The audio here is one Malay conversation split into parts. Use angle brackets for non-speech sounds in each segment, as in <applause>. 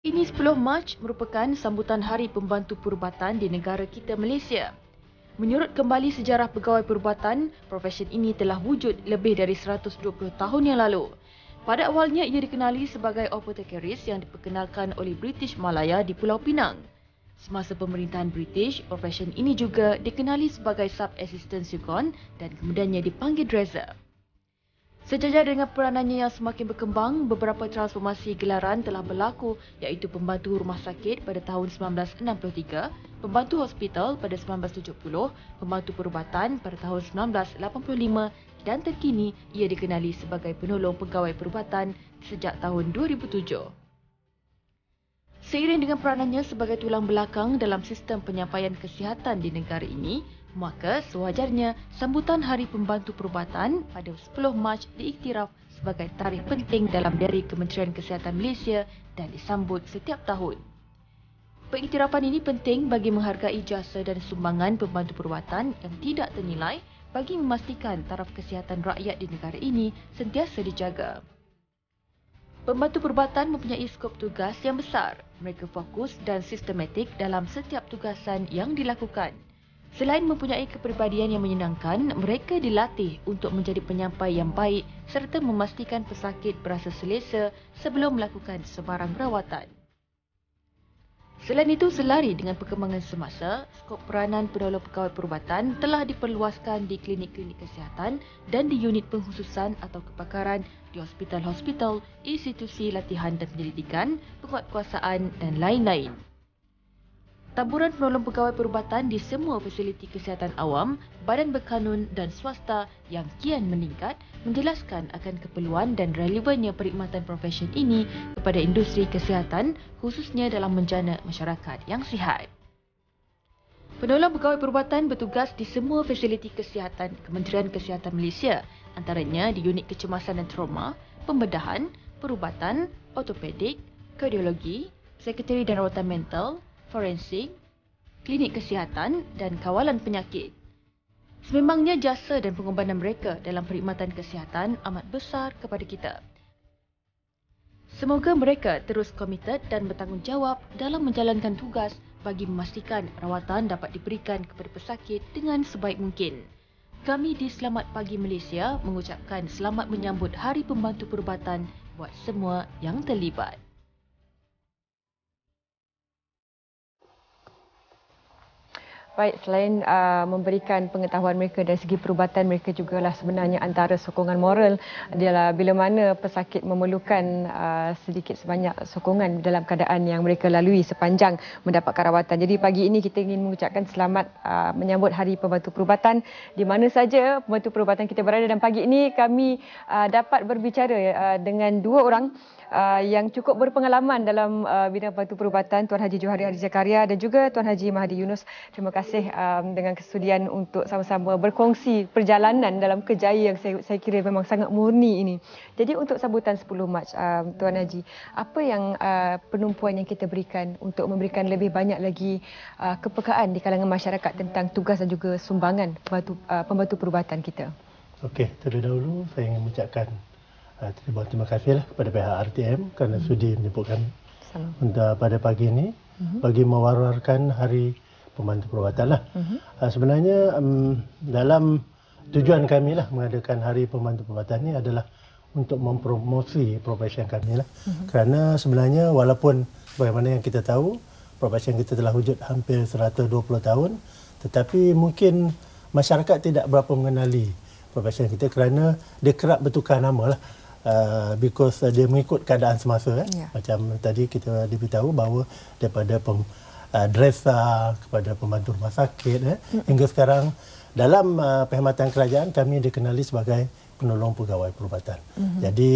Ini 10 Mac merupakan sambutan Hari Pembantu Perubatan di negara kita Malaysia. Menyurut kembali sejarah pegawai perubatan, profesyen ini telah wujud lebih dari 120 tahun yang lalu. Pada awalnya ia dikenali sebagai apothecaries yang diperkenalkan oleh British Malaya di Pulau Pinang. Semasa pemerintahan British, profesyen ini juga dikenali sebagai sub assistant Yukon dan kemudiannya dipanggil dresser. Sejajar dengan peranannya yang semakin berkembang, beberapa transformasi gelaran telah berlaku iaitu pembantu rumah sakit pada tahun 1963, pembantu hospital pada 1970, pembantu perubatan pada tahun 1985 dan terkini ia dikenali sebagai penolong pegawai perubatan sejak tahun 2007. Seiring dengan peranannya sebagai tulang belakang dalam sistem penyampaian kesihatan di negara ini, maka sewajarnya sambutan Hari Pembantu Perubatan pada 10 Mac diiktiraf sebagai tarikh penting dalam diri Kementerian Kesihatan Malaysia dan disambut setiap tahun. Pengiktirafan ini penting bagi menghargai jasa dan sumbangan pembantu perubatan yang tidak ternilai bagi memastikan taraf kesihatan rakyat di negara ini sentiasa dijaga. Pembantu perubatan mempunyai skop tugas yang besar. Mereka fokus dan sistematik dalam setiap tugasan yang dilakukan. Selain mempunyai kepribadian yang menyenangkan, mereka dilatih untuk menjadi penyampai yang baik serta memastikan pesakit berasa selesa sebelum melakukan sebarang rawatan. Selain itu, selari dengan perkembangan semasa, skop peranan pendahuluan pegawai perubatan telah diperluaskan di klinik-klinik kesihatan dan di unit penghususan atau kepakaran di hospital-hospital, institusi latihan dan penyelidikan, penguatkuasaan dan lain-lain taburan penolong pegawai perubatan di semua fasiliti kesihatan awam, badan berkanun dan swasta yang kian meningkat menjelaskan akan keperluan dan relevannya perkhidmatan profesion ini kepada industri kesihatan khususnya dalam menjana masyarakat yang sihat. Penolong pegawai perubatan bertugas di semua fasiliti kesihatan Kementerian Kesihatan Malaysia antaranya di unit kecemasan dan trauma, pembedahan, perubatan, ortopedik, kardiologi, sekretari dan rawatan mental, forensik, klinik kesihatan dan kawalan penyakit. Sememangnya jasa dan pengorbanan mereka dalam perkhidmatan kesihatan amat besar kepada kita. Semoga mereka terus komited dan bertanggungjawab dalam menjalankan tugas bagi memastikan rawatan dapat diberikan kepada pesakit dengan sebaik mungkin. Kami di Selamat Pagi Malaysia mengucapkan selamat menyambut Hari Pembantu Perubatan buat semua yang terlibat. baik selain uh, memberikan pengetahuan mereka dari segi perubatan mereka juga lah sebenarnya antara sokongan moral adalah bila mana pesakit memerlukan uh, sedikit sebanyak sokongan dalam keadaan yang mereka lalui sepanjang mendapat rawatan. Jadi pagi ini kita ingin mengucapkan selamat uh, menyambut hari pembantu perubatan di mana saja pembantu perubatan kita berada dan pagi ini kami uh, dapat berbicara uh, dengan dua orang Ah, yang cukup berpengalaman dalam uh, bidang bantu perubatan Tuan Haji Johari Haji Zakaria dan juga Tuan Haji Mahdi Yunus. Terima kasih um, dengan kesudian untuk sama-sama berkongsi perjalanan dalam kejayaan yang saya, saya kira memang sangat murni ini. Jadi untuk sambutan 10 Mac um, Tuan Haji, apa yang uh, penumpuan yang kita berikan untuk memberikan lebih banyak lagi uh, kepekaan di kalangan masyarakat tentang tugas dan juga sumbangan pembantu, uh, pembantu perubatan kita? Okey, terlebih dahulu saya ingin mengucapkan Eh, terima, terima kasih lah kepada pihak RTM kerana hmm. sudi menyebutkan untuk pada pagi ini hmm. bagi mewarwarkan hari pembantu perubatan lah. Hmm. Eh, sebenarnya um, dalam tujuan kami lah mengadakan hari pembantu perubatan ini adalah untuk mempromosi profesi kami lah. Hmm. Kerana sebenarnya walaupun bagaimana yang kita tahu profesi yang kita telah wujud hampir 120 tahun tetapi mungkin masyarakat tidak berapa mengenali profesi kita kerana dia kerap bertukar nama lah uh, because uh, dia mengikut keadaan semasa eh. yeah. macam tadi kita diberitahu bahawa daripada pem, uh, dresser uh, kepada pembantu rumah sakit eh, mm-hmm. hingga sekarang dalam uh, perkhidmatan kerajaan kami dikenali sebagai penolong pegawai perubatan mm-hmm. jadi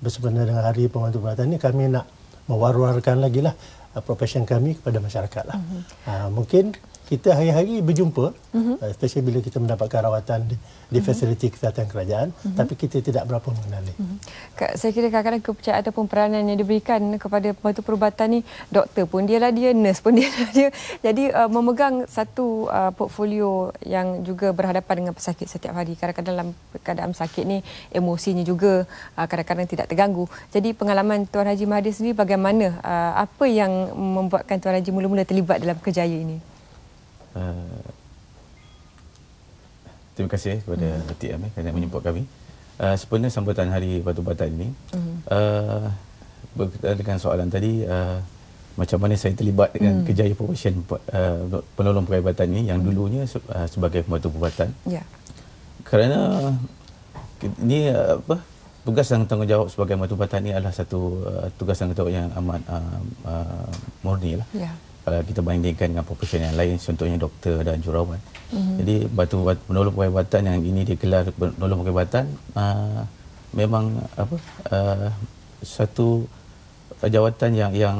bersebenarnya dengan hari pembantu perubatan ini kami nak mewar-warkan lagi lah uh, profession kami kepada masyarakat lah. mm-hmm. uh, mungkin kita hari-hari berjumpa uh-huh. especially bila kita mendapatkan rawatan di, di fasiliti uh-huh. kesihatan kerajaan uh-huh. tapi kita tidak berapa mengenali. Uh-huh. Saya kira kadang-kadang kepercayaan ataupun peranan yang diberikan kepada pembantu perubatan ni doktor pun dia lah dia nurse pun <laughs> dialah dia. Jadi uh, memegang satu uh, portfolio yang juga berhadapan dengan pesakit setiap hari. Kadang-kadang dalam keadaan sakit ni emosinya juga uh, kadang-kadang tidak terganggu. Jadi pengalaman Tuan Haji Mahathir sendiri bagaimana uh, apa yang membuatkan Tuan Haji mula-mula terlibat dalam kejayaan ini? Uh, terima kasih kepada hmm. TM eh, kerana menyempat kami. Uh, sebenarnya sambutan hari batu-batan ini hmm. uh, berkaitan dengan soalan tadi uh, macam mana saya terlibat dengan hmm. kejayaan profesyen uh, penolong perkhidmatan ini yang hmm. dulunya uh, sebagai pembantu perubatan. Ya. Kerana ini uh, apa tugas dan tanggungjawab sebagai pembantu perubatan ini adalah satu uh, tugas dan tanggungjawab yang amat uh, uh, murni. Lah. Ya kalau kita bandingkan dengan profesion yang lain contohnya doktor dan jurawat. Mm-hmm. Jadi batu penolong perubatan yang ini dikelar penolong perubatan uh, ah, memang apa uh, satu jawatan yang yang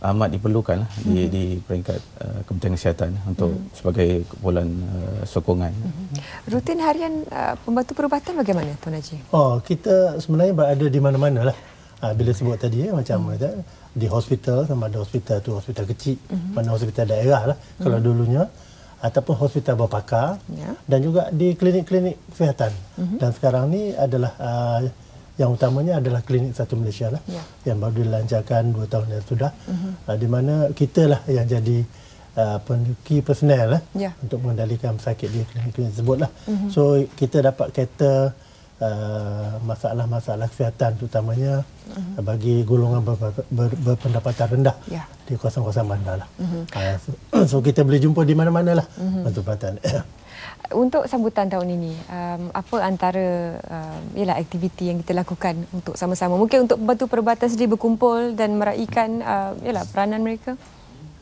amat diperlukan lah mm-hmm. di, mhm. di peringkat uh, Kementerian Kesihatan untuk mm-hmm. sebagai kumpulan uh, sokongan. Mm-hmm. Rutin harian uh, pembantu perubatan bagaimana Tuan Haji? Oh, kita sebenarnya berada di mana-mana lah. bila sebut tadi ya, macam hmm di hospital sama ada hospital tu hospital kecil mm-hmm. mana hospital daerah lah mm-hmm. kalau mhm. dulunya ataupun hospital berpakar yeah. dan juga di klinik-klinik kesihatan mm-hmm. dan sekarang ni adalah uh, yang utamanya adalah klinik satu Malaysia lah yeah. yang baru dilancarkan dua tahun yang sudah mm-hmm. uh, di mana kita lah yang jadi uh, ah, key personnel lah yeah. untuk mengendalikan pesakit di klinik-klinik tersebut lah mm-hmm. so kita dapat kereta Uh, masalah-masalah uh, kesihatan terutamanya uh-huh. bagi golongan ber- ber- ber- berpendapatan rendah yeah. di kawasan-kawasan bandar lah. Uh-huh. Uh, so, <clears throat> so kita boleh jumpa di mana-mana lah pendapatan. Mhm. Uh-huh. <clears throat> Untuk sambutan tahun ini, um, apa antara um, ialah aktiviti yang kita lakukan untuk sama-sama? Mungkin untuk membantu perbatasan sendiri berkumpul dan meraihkan uh, ialah peranan mereka?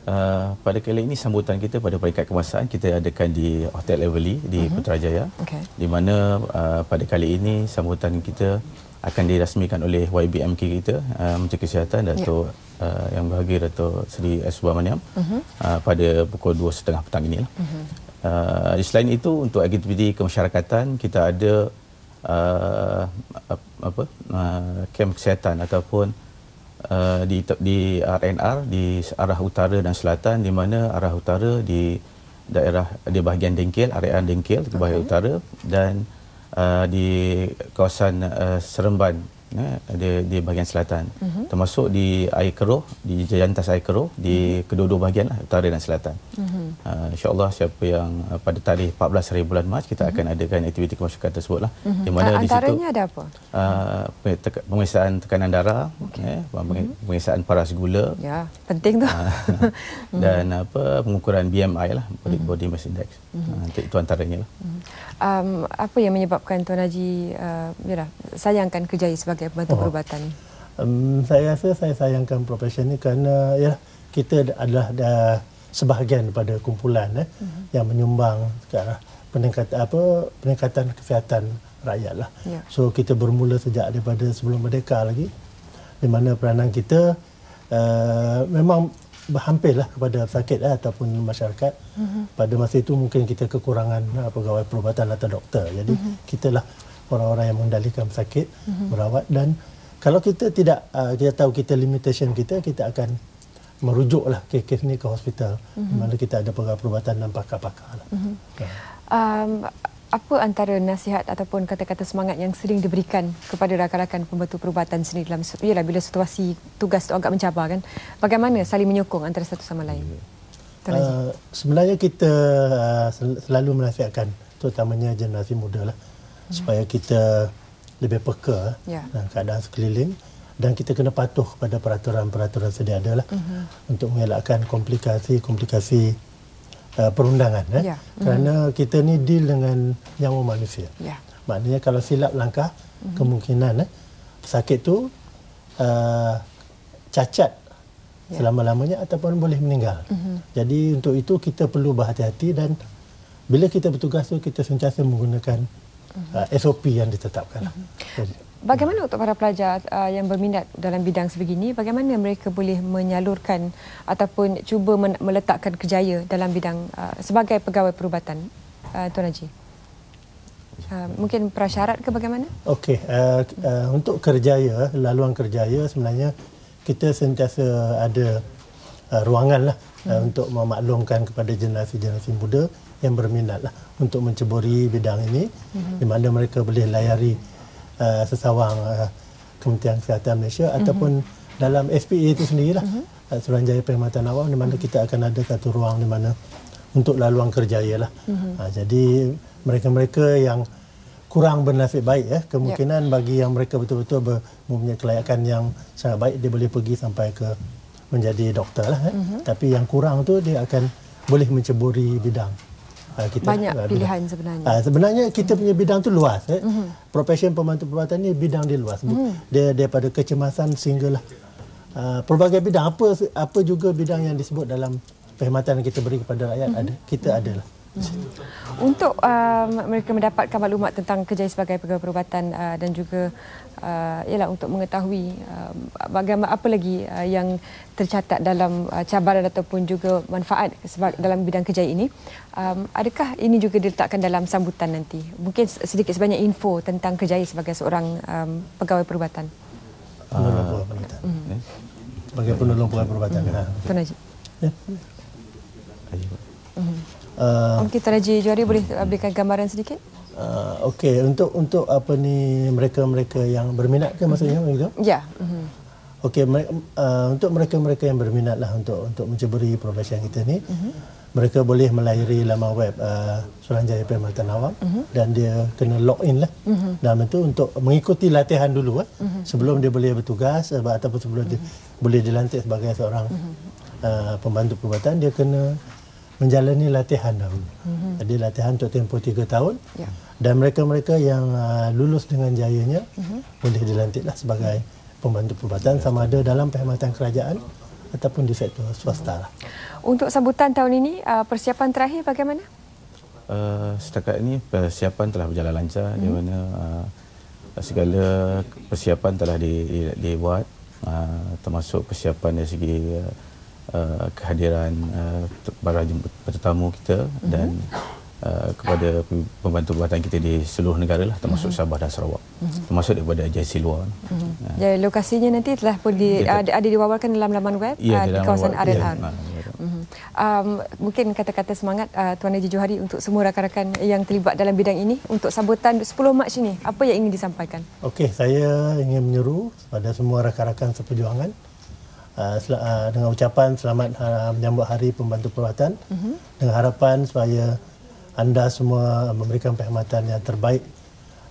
Uh, pada kali ini sambutan kita pada peringkat kemasaan kita adakan di Hotel Everly di uh-huh. Putrajaya okay. di mana uh, pada kali ini sambutan kita akan dirasmikan oleh YBMK kita uh, Menteri Kesihatan ya. Dato yeah. uh, yang bahagia Dato Seri S. Subramaniam uh-huh. uh, pada pukul 2.30 petang ini. Uh-huh. Uh, selain itu untuk aktiviti kemasyarakatan kita ada uh, apa uh, kem kesihatan ataupun Uh, di di RNR di arah utara dan selatan di mana arah utara di daerah di bahagian Dengkil area Dengkil di bahagian okay. utara dan uh, di kawasan uh, Seremban eh, di di bahagian selatan mm-hmm. termasuk di Air Keruh di Jantas Air Keruh di mm-hmm. kedua-dua bahagian lah, utara dan selatan. Mm-hmm. Uh, insya siapa yang uh, pada tarikh 14 hari bulan Mac kita mm-hmm. akan adakan aktiviti kemasyarakatan tersebutlah mm-hmm. di mana uh, di situ antaranya ada apa? uh, pemeriksaan tekanan darah, okay. eh, mhm. pemeriksaan paras gula. Ya, yeah, penting tu. Ah, <laughs> mhm. dan apa pengukuran BMI lah, body, mm-hmm. mass index. Mm-hmm. Uh, itu antaranya lah. Um, apa yang menyebabkan Tuan Haji uh, yalah, sayangkan kerjaya sebagai pembantu oh. perubatan? Um, saya rasa saya sayangkan profesion ini kerana ya kita adalah dah sebahagian daripada kumpulan eh, mm-hmm. yang menyumbang ke peningkatan apa peningkatan kesihatan rakyat lah. Yeah. So kita bermula sejak daripada sebelum merdeka lagi di mana peranan kita uh, memang berhampir lah kepada sakit eh, ataupun masyarakat. Mm-hmm. Pada masa itu mungkin kita kekurangan uh, pegawai perubatan atau doktor. Jadi mm-hmm. kita lah orang-orang yang mengendalikan sakit, mm-hmm. merawat dan kalau kita tidak uh, kita tahu kita limitation kita kita akan merujuk lah ke kes ni ke hospital mm-hmm. di mhm. mana kita ada pegawai perubatan dan pakar-pakar lah. Mm-hmm. Uh apa antara nasihat ataupun kata-kata semangat yang sering diberikan kepada rakan-rakan pembantu perubatan sendiri dalam ialah bila situasi tugas tu agak mencabar kan bagaimana saling menyokong antara satu sama lain ya. uh, sebenarnya kita uh, selalu menasihatkan terutamanya generasi muda lah hmm. supaya kita lebih peka yeah. Ya. keadaan sekeliling dan kita kena patuh kepada peraturan-peraturan sedia ada lah uh-huh. untuk mengelakkan komplikasi-komplikasi uh, perundangan eh? ya. mm kerana mm-hmm. kita ni deal dengan nyawa manusia. Ya. Maknanya kalau silap langkah mm-hmm. kemungkinan eh, sakit tu uh, cacat ya. selama-lamanya ataupun boleh meninggal. Mm-hmm. Jadi untuk itu kita perlu berhati-hati dan bila kita bertugas tu kita sentiasa menggunakan mm-hmm. uh, SOP yang ditetapkan. Lah. Mm-hmm. Jadi, Bagaimana untuk para pelajar uh, yang berminat dalam bidang sebegini, bagaimana mereka boleh menyalurkan ataupun cuba meletakkan kerjaya dalam bidang uh, sebagai pegawai perubatan, uh, Tuan Haji? Uh, mungkin prasyarat ke bagaimana? Okey, uh, uh, untuk kerjaya, laluan kerjaya sebenarnya kita sentiasa ada uh, ruangan lah uh, hmm. untuk memaklumkan kepada generasi-generasi muda yang berminat lah untuk menceburi bidang ini hmm. di mana mereka boleh layari Uh, sesawang uh, Kementerian Kesihatan Malaysia mm-hmm. ataupun dalam SPA itu sendirilah mm-hmm. uh, Suruhanjaya Perkhidmatan Awam di mana mm-hmm. kita akan ada satu ruang di mana untuk laluan kerjaya lah. Mm-hmm. Uh, jadi mereka-mereka yang kurang bernasib baik ya eh, kemungkinan yeah. bagi yang mereka betul-betul mempunyai kelayakan yang sangat baik dia boleh pergi sampai ke menjadi doktor lah. Eh. Mm-hmm. Tapi yang kurang tu dia akan boleh menceburi bidang. Ah, kita, banyak uh, pilihan sebenarnya. Uh, sebenarnya kita punya bidang tu luas. Eh. Mm -hmm. Profesion pembantu perubatan ni bidang dia luas. -hmm. Dia daripada kecemasan sehinggalah uh, pelbagai bidang. Apa apa juga bidang yang disebut dalam perkhidmatan yang kita beri kepada rakyat -hmm. ada kita mm -hmm. adalah. Mhm. Untuk um, mereka mendapatkan maklumat tentang kerja sebagai pegawai perubatan uh, dan juga uh, ialah untuk mengetahui uh, bagaimana apa lagi uh, yang tercatat dalam uh, cabaran ataupun juga manfaat dalam bidang kerja ini, um, adakah ini juga diletakkan dalam sambutan nanti? Mungkin sedikit sebanyak info tentang kerja sebagai seorang um, pegawai perubatan. Ah. Penolong pegawai perubatan. Hmm. Eh? Sebagai ya. Tuan Najib. Ya. Mungkin uh, okay, Taraji boleh berikan gambaran sedikit? Uh, Okey, untuk untuk apa ni mereka-mereka yang berminat ke maksudnya mm-hmm. begitu? Ya, mm-hmm. Ya. Yeah. Mm-hmm. Okey, uh, untuk mereka-mereka yang berminat lah untuk untuk menceburi profesi yang kita ni, mm-hmm. mereka boleh melayari laman web uh, Suranjaya Permatan Awam mm-hmm. dan dia kena log in lah. Mm-hmm. Dalam itu untuk mengikuti latihan dulu lah, mm-hmm. sebelum dia boleh bertugas eh, ataupun sebelum mm-hmm. dia boleh dilantik sebagai seorang mm-hmm. uh, pembantu perubatan, dia kena menjalani latihan dahulu. Mm -hmm. Jadi latihan untuk tempoh tiga tahun. Yeah. Dan mereka-mereka yang uh, lulus dengan jayanya mm -hmm. boleh dilantiklah sebagai pembantu perubatan sama ada dalam perkhidmatan kerajaan ataupun di sektor swasta. Mm -hmm. Untuk sambutan tahun ini, uh, persiapan terakhir bagaimana? Uh, setakat ini persiapan telah berjalan lancar mm -hmm. di mhm. mana uh, segala persiapan telah di, di, dibuat uh, termasuk persiapan dari segi uh, uh, kehadiran uh, para tetamu kita mm-hmm. dan uh, kepada pembantu buatan kita di seluruh negara lah termasuk mm-hmm. Sabah dan Sarawak mm-hmm. termasuk daripada agensi luar. Mm-hmm. Ya. Jadi lokasinya nanti telah pun di, ya, ada, ada diwawarkan dalam laman web ya, uh, di kawasan Arena. Ya, mhm. Um, mungkin kata-kata semangat uh, Tuan Najib Johari untuk semua rakan-rakan yang terlibat dalam bidang ini untuk sambutan 10 Mac ini. Apa yang ingin disampaikan? Okey, saya ingin menyuruh kepada semua rakan-rakan seperjuangan Ah, sel, uh, dengan ucapan selamat uh, menyambut hari pembantu perubatan mm-hmm. dengan harapan supaya anda semua memberikan perkhidmatan yang terbaik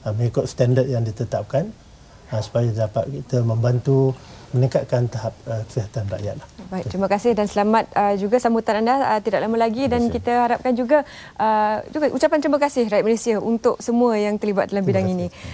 uh, mengikut standard yang ditetapkan uh, supaya dapat kita membantu meningkatkan tahap uh, kesihatan rakyat. Baik, terima kasih dan selamat uh, juga sambutan anda uh, tidak lama lagi dan kita harapkan juga uh, juga ucapan terima kasih rakyat Malaysia untuk semua yang terlibat dalam bidang ini.